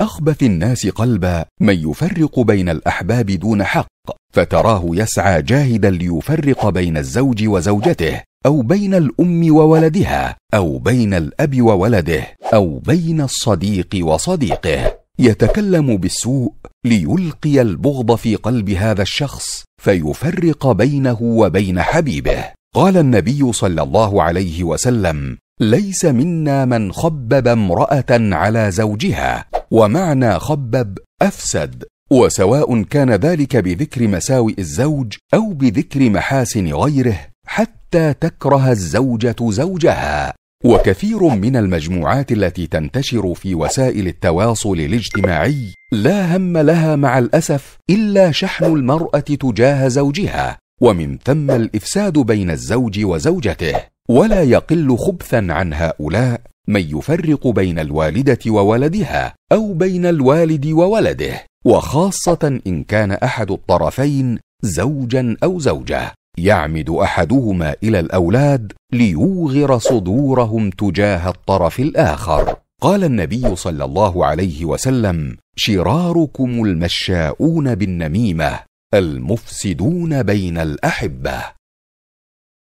اخبث الناس قلبا من يفرق بين الاحباب دون حق فتراه يسعى جاهدا ليفرق بين الزوج وزوجته او بين الام وولدها او بين الاب وولده او بين الصديق وصديقه يتكلم بالسوء ليلقي البغض في قلب هذا الشخص فيفرق بينه وبين حبيبه قال النبي صلى الله عليه وسلم ليس منا من خبب امراه على زوجها ومعنى خبب أفسد وسواء كان ذلك بذكر مساوئ الزوج أو بذكر محاسن غيره حتى تكره الزوجة زوجها وكثير من المجموعات التي تنتشر في وسائل التواصل الاجتماعي لا هم لها مع الاسف الا شحن المراه تجاه زوجها ومن ثم الافساد بين الزوج وزوجته ولا يقل خبثا عن هؤلاء من يفرق بين الوالده وولدها او بين الوالد وولده وخاصه ان كان احد الطرفين زوجا او زوجه يعمد احدهما الى الاولاد ليوغر صدورهم تجاه الطرف الاخر قال النبي صلى الله عليه وسلم شراركم المشاؤون بالنميمه المفسدون بين الاحبه